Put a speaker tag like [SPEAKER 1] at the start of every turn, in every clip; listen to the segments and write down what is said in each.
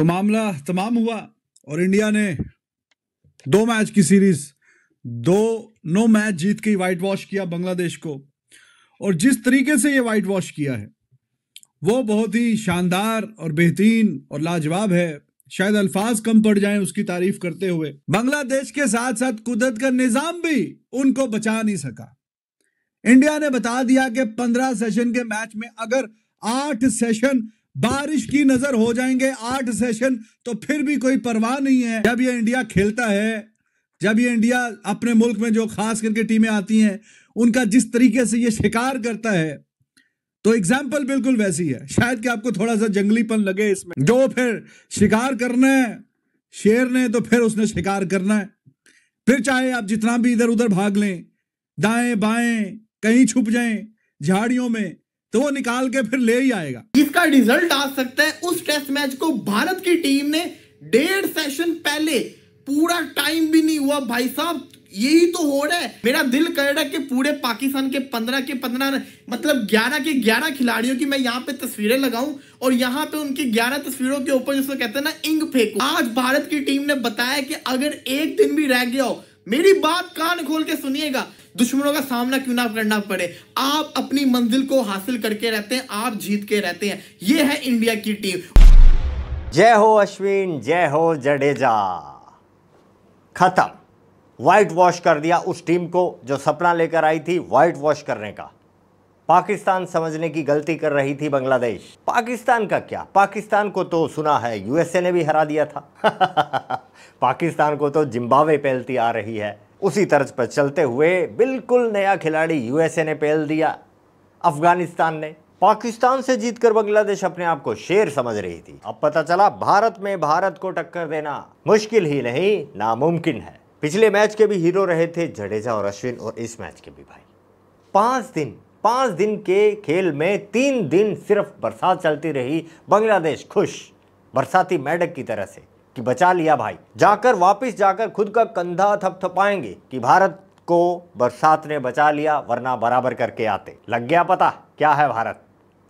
[SPEAKER 1] तो मामला तमाम हुआ और इंडिया ने दो मैच की सीरीज दो नो मैच जीत के व्हाइट वॉश किया बांग्लादेश को और जिस तरीके से ये व्हाइट वॉश किया है वो बहुत ही शानदार और बेहतरीन और लाजवाब है शायद अल्फाज कम पड़ जाएं उसकी तारीफ करते हुए बांग्लादेश के साथ साथ कुदरत का निजाम भी उनको बचा नहीं सका इंडिया ने बता दिया कि पंद्रह सेशन के मैच में अगर आठ सेशन बारिश की नजर हो जाएंगे आठ सेशन तो फिर भी कोई परवाह नहीं है जब ये इंडिया खेलता है जब ये इंडिया अपने मुल्क में जो खास करके टीमें आती हैं उनका जिस तरीके से ये शिकार करता है तो एग्जाम्पल बिल्कुल वैसी है शायद कि आपको थोड़ा सा जंगलीपन लगे इसमें जो फिर शिकार करना है शेर ने तो फिर उसने शिकार करना है फिर चाहे आप जितना भी इधर उधर भाग लें दाएं बाएं कहीं छुप जाएं झाड़ियों में तो वो निकाल के फिर ले ही आएगा जिसका रिजल्ट आ सकता है उस टेस्ट मैच को भारत
[SPEAKER 2] की टीम ने डेढ़ सेशन पहले पूरा टाइम भी नहीं हुआ भाई साहब यही तो हो रहा है मेरा दिल कर रहा है कि पूरे पाकिस्तान के पंद्रह के पंद्रह मतलब ग्यारह के ग्यारह खिलाड़ियों की मैं यहाँ पे तस्वीरें लगाऊं और यहाँ पे उनकी ग्यारह तस्वीरों के ऊपर जिसको कहते हैं ना इंग फेंको आज भारत की टीम ने बताया कि अगर एक दिन भी रह गया हो मेरी बात कान खोल के सुनिएगा दुश्मनों का सामना क्यों ना करना पड़े आप अपनी मंजिल को हासिल करके रहते हैं आप जीत के रहते हैं ये है इंडिया की टीम
[SPEAKER 3] जय हो अश्विन जय हो जडेजा खत्म व्हाइट वॉश कर दिया उस टीम को जो सपना लेकर आई थी व्हाइट वॉश करने का पाकिस्तान समझने की गलती कर रही थी बांग्लादेश पाकिस्तान का क्या पाकिस्तान को तो सुना है यूएसए ने भी हरा दिया था पाकिस्तान को तो जिम्बावे पहलती आ रही है उसी तर्ज पर चलते हुए बिल्कुल नया खिलाड़ी यूएसए ने पहल दिया अफगानिस्तान ने पाकिस्तान से जीतकर बांग्लादेश अपने आप को शेर समझ रही थी अब पता चला भारत में भारत को टक्कर देना मुश्किल ही नहीं नामुमकिन है पिछले मैच के भी हीरो रहे थे जडेजा और अश्विन और इस मैच के भी भाई पांच दिन पांच दिन के खेल में तीन दिन सिर्फ बरसात चलती रही बांग्लादेश खुश बरसाती मैडक की तरह से कि बचा लिया भाई जाकर वापस जाकर खुद का कंधा थपथपाएंगे कि भारत को बरसात ने बचा लिया वरना बराबर करके आते लग गया पता क्या है भारत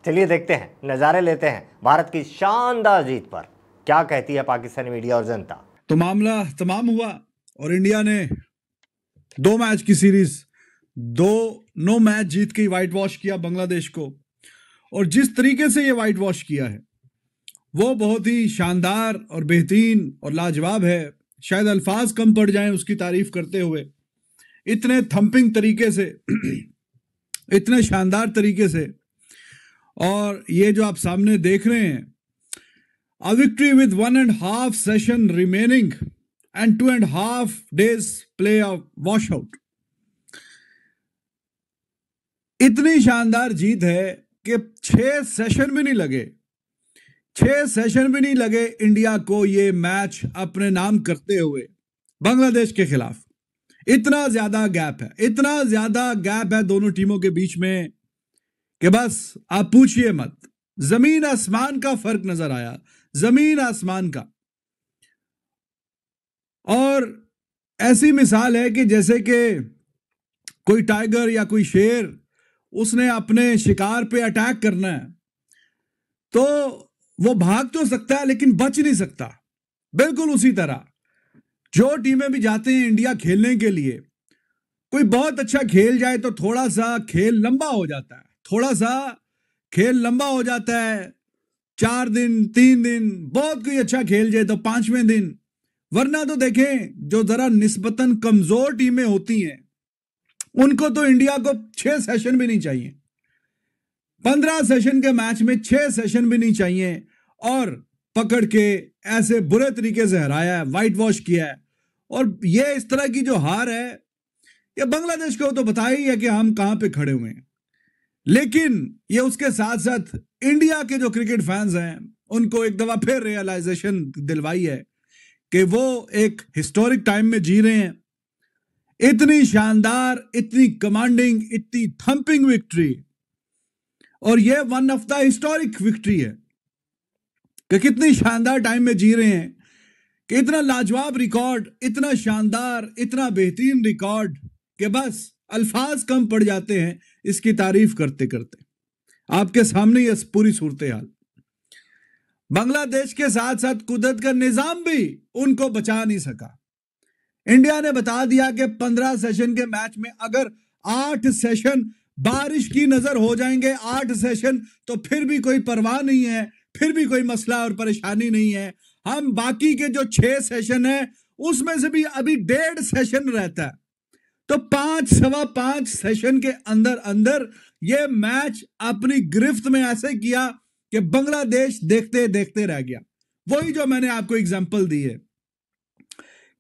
[SPEAKER 3] चलिए देखते हैं नज़ारे लेते हैं भारत की शानदार जीत पर क्या कहती है पाकिस्तानी मीडिया और जनता
[SPEAKER 1] तो मामला तमाम हुआ और इंडिया ने दो मैच की सीरीज दो नो मैच जीत के व्हाइट वॉश किया बांग्लादेश को और जिस तरीके से ये व्हाइट वॉश किया है वो बहुत ही शानदार और बेहतरीन और लाजवाब है शायद अल्फाज कम पड़ जाएं उसकी तारीफ करते हुए इतने थम्पिंग तरीके से इतने शानदार तरीके से और ये जो आप सामने देख रहे हैं a victory with one and half session remaining and two and half days play off wash out इतनी शानदार जीत है कि छह सेशन भी नहीं लगे छह सेशन भी नहीं लगे इंडिया को ये मैच अपने नाम करते हुए बांग्लादेश के खिलाफ इतना ज्यादा गैप है इतना ज्यादा गैप है दोनों टीमों के बीच में कि बस आप पूछिए मत जमीन आसमान का फर्क नजर आया जमीन आसमान का और ऐसी मिसाल है कि जैसे कि कोई टाइगर या कोई शेर उसने अपने शिकार पे अटैक करना है तो वो भाग तो सकता है लेकिन बच नहीं सकता बिल्कुल उसी तरह जो टीमें भी जाते हैं इंडिया खेलने के लिए कोई बहुत अच्छा खेल जाए तो थोड़ा सा खेल लंबा हो जाता है थोड़ा सा खेल लंबा हो जाता है चार दिन तीन दिन बहुत कोई अच्छा खेल जाए तो पांचवें दिन वरना तो देखें जो जरा निस्बतन कमजोर टीमें होती हैं उनको तो इंडिया को छह सेशन भी नहीं चाहिए पंद्रह सेशन के मैच में छह सेशन भी नहीं चाहिए और पकड़ के ऐसे बुरे तरीके से हराया है वाइट वॉश किया है और ये इस तरह की जो हार है ये बांग्लादेश को तो बता ही है कि हम कहां पे खड़े हुए हैं लेकिन ये उसके साथ साथ इंडिया के जो क्रिकेट फैंस हैं उनको एक दफा फिर रियलाइजेशन दिलवाई है कि वो एक हिस्टोरिक टाइम में जी रहे हैं इतनी शानदार इतनी कमांडिंग इतनी थम्पिंग विक्ट्री और ये one of the historic victory है कि कितनी शानदार टाइम में जी रहे हैं कि इतना लाजवाब रिकॉर्ड इतना शानदार इतना बेहतरीन रिकॉर्ड कि बस अल्फाज कम पड़ जाते हैं इसकी तारीफ करते करते आपके सामने यह पूरी सूरत हाल बांग्लादेश के साथ साथ कुदरत का निजाम भी उनको बचा नहीं सका इंडिया ने बता दिया कि पंद्रह सेशन के मैच में अगर आठ सेशन बारिश की नजर हो जाएंगे आठ सेशन तो फिर भी कोई परवाह नहीं है फिर भी कोई मसला और परेशानी नहीं है हम बाकी के जो छह सेशन है उसमें से भी अभी डेढ़ सेशन रहता है तो पांच सवा पांच सेशन के अंदर अंदर यह मैच अपनी गिरफ्त में ऐसे किया कि बांग्लादेश देखते देखते रह गया वही जो मैंने आपको एग्जाम्पल दी है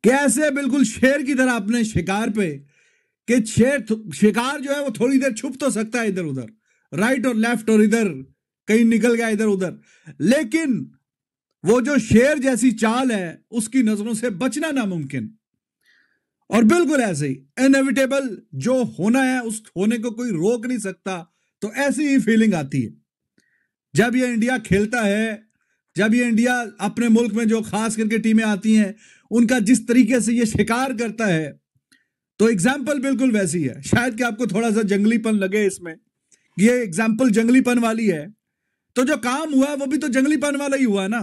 [SPEAKER 1] कैसे बिल्कुल शेर की तरह अपने शिकार पे कि शेर शिकार जो है वो थोड़ी देर छुप तो सकता है इधर उधर राइट और लेफ्ट और इधर कहीं निकल गया इधर उधर लेकिन वो जो शेर जैसी चाल है उसकी नजरों से बचना नामुमकिन और बिल्कुल ऐसे ही इनएविटेबल जो होना है उस होने को कोई रोक नहीं सकता तो ऐसी ही फीलिंग आती है जब ये इंडिया खेलता है जब ये इंडिया अपने मुल्क में जो खास करके टीमें आती हैं उनका जिस तरीके से ये शिकार करता है तो एग्जाम्पल बिल्कुल वैसी है शायद कि आपको थोड़ा सा जंगलीपन लगे इसमें ये एग्जाम्पल जंगलीपन वाली है तो जो काम हुआ वो भी तो जंगली पन वाला ही हुआ ना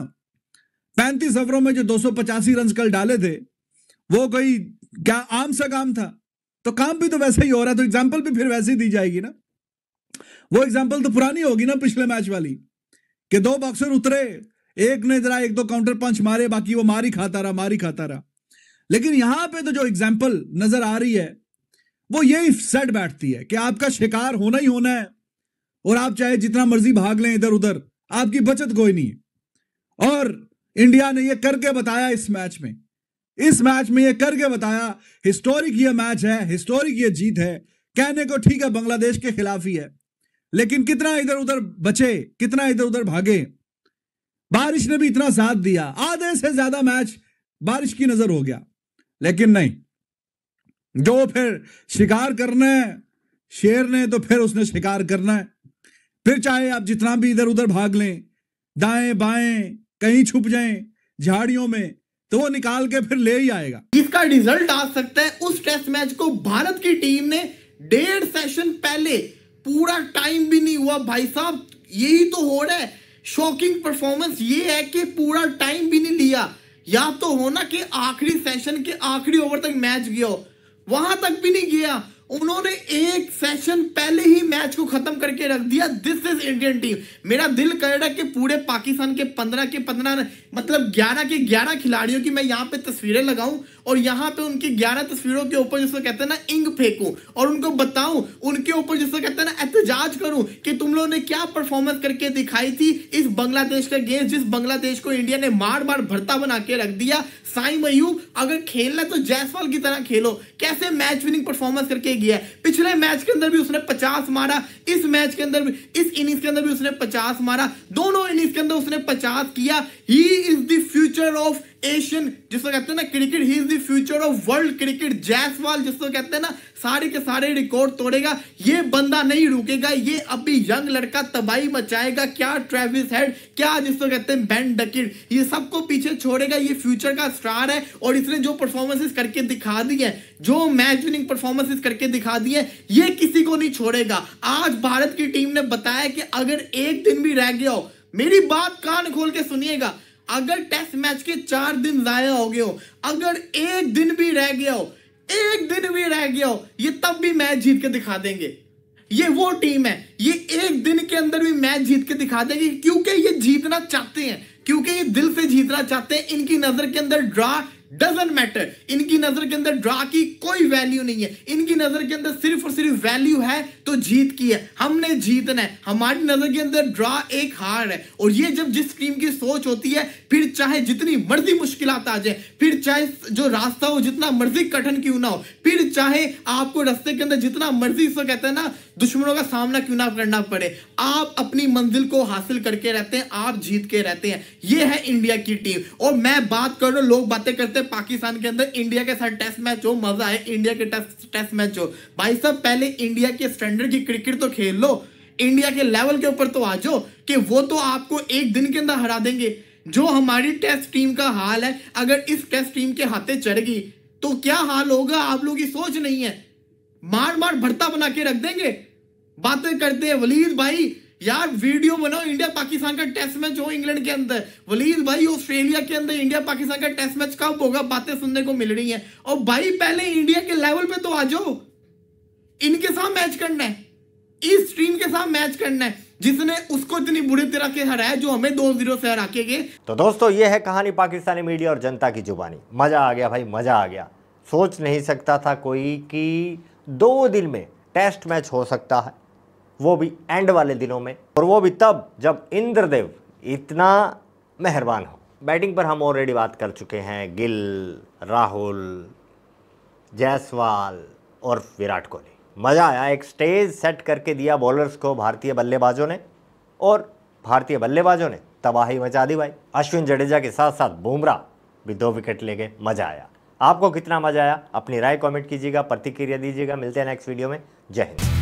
[SPEAKER 1] पैंतीस ओवरों में जो दो सौ पचासी रन कल डाले थे वो कोई क्या आम सा काम था तो काम भी तो वैसे ही हो रहा है तो एग्जाम्पल भी फिर वैसे ही दी जाएगी ना वो एग्जाम्पल तो पुरानी होगी ना पिछले मैच वाली कि दो बॉक्सर उतरे एक ने जरा एक दो काउंटर पंच मारे बाकी वो मारी खाता रहा मारी खाता रहा लेकिन यहां पे तो जो एग्जाम्पल नजर आ रही है वो यही सेट बैठती है कि आपका शिकार होना ही होना है और आप चाहे जितना मर्जी भाग लें इधर उधर आपकी बचत कोई नहीं है और इंडिया ने यह करके बताया इस मैच में इस मैच में यह करके बताया हिस्टोरिक ये मैच है हिस्टोरिक ये जीत है कहने को ठीक है बांग्लादेश के खिलाफ ही है लेकिन कितना इधर उधर बचे कितना इधर उधर भागे बारिश ने भी इतना साथ दिया आधे से ज्यादा मैच बारिश की नजर हो गया लेकिन नहीं जो फिर शिकार करना है शेर ने तो फिर उसने शिकार करना है फिर चाहे आप जितना भी इधर उधर भाग लें दाएं बाएं कहीं छुप जाएं झाड़ियों में तो वो निकाल के फिर ले ही आएगा जिसका रिजल्ट आ सकता है उस टेस्ट
[SPEAKER 2] मैच को भारत की टीम ने डेढ़ सेशन पहले पूरा टाइम भी नहीं हुआ भाई साहब यही तो हो रहा है शॉकिंग परफॉर्मेंस ये है कि पूरा टाइम भी नहीं लिया या तो होना कि आखिरी सेशन के आखिरी ओवर तक मैच गया वहां तक भी नहीं गया उन्होंने एक सेशन पहले ही मैच को खत्म करके रख दिया दिस इज इंडियन टीम मेरा दिल कर रहा है कि पूरे पाकिस्तान के पंद्रह के पंद्रह मतलब ग्यारह के ग्यारह खिलाड़ियों की मैं यहाँ पे तस्वीरें लगाऊं और यहाँ पे उनकी ग्यारह तस्वीरों के ऊपर जिसको कहते हैं ना इंग फेंकूं और उनको बताऊं उनके ऊपर जिसको कहते हैं ना एहतजाज करूं कि तुम लोगों ने क्या परफॉर्मेंस करके दिखाई थी इस बांग्लादेश का गेम जिस बांग्लादेश को इंडिया ने मार मार भरता बना के रख दिया साई मयूब अगर खेलना तो जयसवाल की तरह खेलो कैसे मैच विनिंग परफॉर्मेंस करके किया पिछले मैच के अंदर भी उसने 50 मारा इस मैच के अंदर भी इस इनिंग्स के अंदर भी उसने 50 मारा दोनों इनिंग्स के अंदर उसने 50 किया he is the future of Asian जिसको कहते हैं ना cricket he is the future of world cricket Jaiswal जिसको कहते हैं ना सारे के सारे रिकॉर्ड तोड़ेगा ये बंदा नहीं रुकेगा ये अभी यंग लड़का तबाही मचाएगा क्या ट्रेविस हेड क्या जिसको कहते हैं बैन डकिड ये सबको पीछे छोड़ेगा ये फ्यूचर का स्टार है और इसने जो परफॉर्मेंसेस करके दिखा दी है जो मैच विनिंग परफॉर्मेंसेस करके दिखा दी है ये किसी को नहीं छोड़ेगा आज भारत की टीम ने बताया कि अगर एक दिन भी रह गया हो मेरी बात कान खोल के सुनिएगा अगर टेस्ट मैच के चार दिन जाया हो गए हो अगर एक दिन भी रह गया हो एक दिन भी रह गया हो ये तब भी मैच जीत के दिखा देंगे ये वो टीम है ये एक दिन के अंदर भी मैच जीत के दिखा देंगे क्योंकि ये जीतना चाहते हैं क्योंकि ये दिल से जीतना चाहते हैं इनकी नजर के अंदर ड्रा डजेंट मैटर इनकी नजर के अंदर ड्रा की कोई वैल्यू नहीं है इनकी नजर के अंदर सिर्फ और सिर्फ वैल्यू है तो जीत की है हमने जीतना है हमारी नजर के अंदर ड्रा एक हार है और ये जब जिस टीम की सोच होती है फिर चाहे जितनी मर्जी मुश्किल आ जाए फिर चाहे जो रास्ता हो जितना मर्जी कठिन क्यों ना हो फिर चाहे आपको रास्ते के अंदर जितना मर्जी इसको कहते हैं ना दुश्मनों का सामना क्यों ना करना पड़े आप अपनी मंजिल को हासिल करके रहते हैं आप जीत के रहते हैं ये है इंडिया की टीम और मैं बात कर रहा हूं लोग बातें करते हैं पाकिस्तान के अंदर इंडिया के साथ टेस्ट मैच हो मजा है इंडिया के टेस्ट टेस्ट मैच हो भाई साहब पहले इंडिया के स्टैंडर्ड की क्रिकेट तो खेल लो इंडिया के लेवल के ऊपर तो आ जाओ कि वो तो आपको एक दिन के अंदर हरा देंगे जो हमारी टेस्ट टीम का हाल है अगर इस टेस्ट टीम के हाथे चढ़ गई तो क्या हाल होगा आप लोग की सोच नहीं है मार मार भरता बना के रख देंगे बातें करते हैं वलीद भाई यार वीडियो बनाओ इंडिया पाकिस्तान का टेस्ट मैच हो इंग्लैंड के अंदर वलीद भाई ऑस्ट्रेलिया के अंदर इंडिया पाकिस्तान का टेस्ट मैच कब होगा बातें सुनने को मिल रही है और भाई पहले इंडिया के लेवल पे तो आ जाओ इनके साथ मैच करना है इस टीम के साथ मैच करना है जिसने उसको इतनी बुरी तरह के हराया जो हमें दो जीरो से हरा के गए
[SPEAKER 3] तो दोस्तों ये है कहानी पाकिस्तानी मीडिया और जनता की जुबानी मजा आ गया भाई मजा आ गया सोच नहीं सकता था कोई कि दो दिन में टेस्ट मैच हो सकता है वो भी एंड वाले दिनों में और वो भी तब जब इंद्रदेव इतना मेहरबान हो बैटिंग पर हम ऑलरेडी बात कर चुके हैं गिल राहुल जायसवाल और विराट कोहली मज़ा आया एक स्टेज सेट करके दिया बॉलर्स को भारतीय बल्लेबाजों ने और भारतीय बल्लेबाजों ने तबाही मचा दी भाई अश्विन जडेजा के साथ साथ बुमराह भी दो विकेट ले गए मज़ा आया आपको कितना मज़ा आया अपनी राय कमेंट कीजिएगा प्रतिक्रिया दीजिएगा मिलते हैं नेक्स्ट वीडियो में जय हिंद